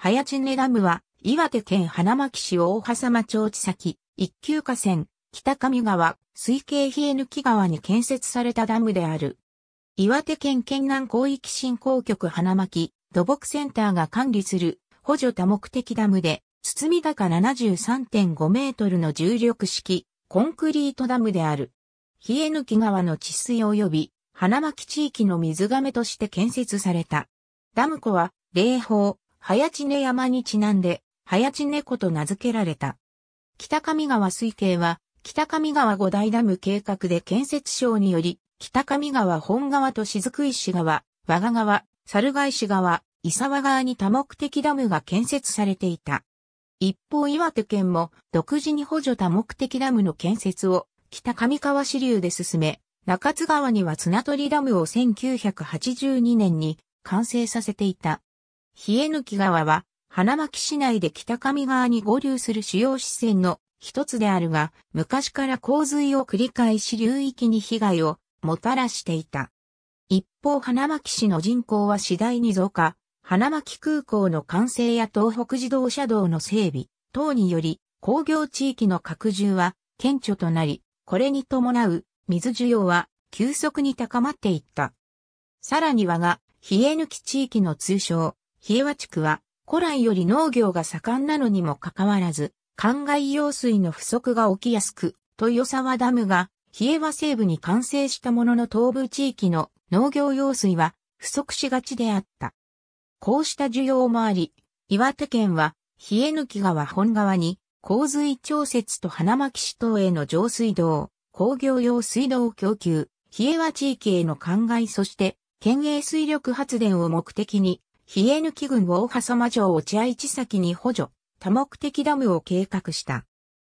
早知根ダムは、岩手県花巻市大狭町地先、一級河川、北上川、水系冷え抜き川に建設されたダムである。岩手県県南広域振興局花巻土木センターが管理する補助多目的ダムで、包高73.5メートルの重力式コンクリートダムである。冷え抜き川の治水及び花巻地域の水亀として建設された。ダム湖は、霊峰、早知根山にちなんで、早知根湖と名付けられた。北上川水系は、北上川五大ダム計画で建設省により、北上川本川と雫石川、和賀川、猿ヶ石川、伊沢川に多目的ダムが建設されていた。一方岩手県も独自に補助多目的ダムの建設を北上川支流で進め、中津川には綱取ダムを1982年に完成させていた。冷抜川は、花巻市内で北上側に合流する主要支線の一つであるが、昔から洪水を繰り返し流域に被害をもたらしていた。一方、花巻市の人口は次第に増加、花巻空港の完成や東北自動車道の整備等により、工業地域の拡充は顕著となり、これに伴う水需要は急速に高まっていった。さらにはが、冷え抜き地域の通称、日和地区は古来より農業が盛んなのにもかかわらず、灌漑用水の不足が起きやすく、豊沢ダムが日江和西部に完成したものの東部地域の農業用水は不足しがちであった。こうした需要もあり、岩手県は日江抜川本川に洪水調節と花巻市等への上水道、工業用水道供給、日江和地域への灌漑そして県営水力発電を目的に冷え抜き軍を大間城落合地先に補助、多目的ダムを計画した。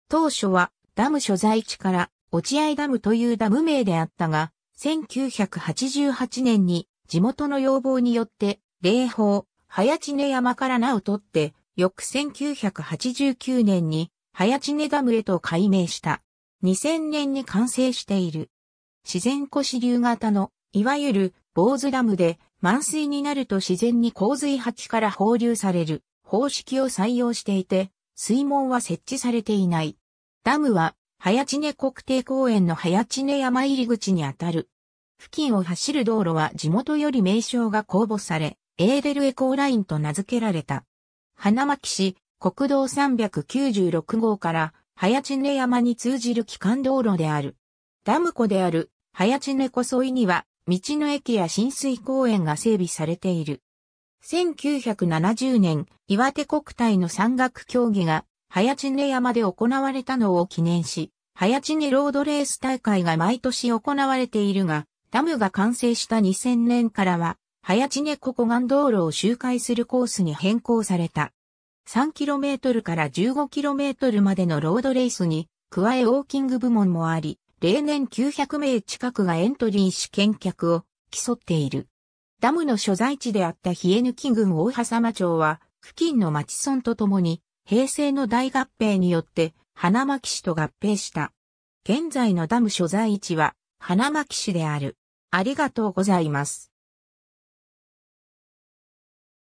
当初はダム所在地から落合ダムというダム名であったが、1988年に地元の要望によって霊峰、早知根山から名を取って、翌1989年に早知根ダムへと改名した。2000年に完成している。自然腰支流型の、いわゆる坊主ダムで満水になると自然に洪水鉢から放流される方式を採用していて、水門は設置されていない。ダムは、早知根国定公園の早知根山入り口にあたる。付近を走る道路は地元より名称が公募され、エーデルエコーラインと名付けられた。花巻市、国道396号から早知根山に通じる機関道路である。ダム湖である早知根湖沿いには道の駅や浸水公園が整備されている。1970年、岩手国体の山岳競技が、早知根山で行われたのを記念し、早知根ロードレース大会が毎年行われているが、ダムが完成した2000年からは、早知根湖湖岸道路を周回するコースに変更された。3km から 15km までのロードレースに、加えウォーキング部門もあり、例年900名近くがエントリーし見客を競っている。ダムの所在地であった冷え抜き郡大狭間町は、付近の町村とともに、平成の大合併によって、花巻市と合併した。現在のダム所在地は、花巻市である。ありがとうございます。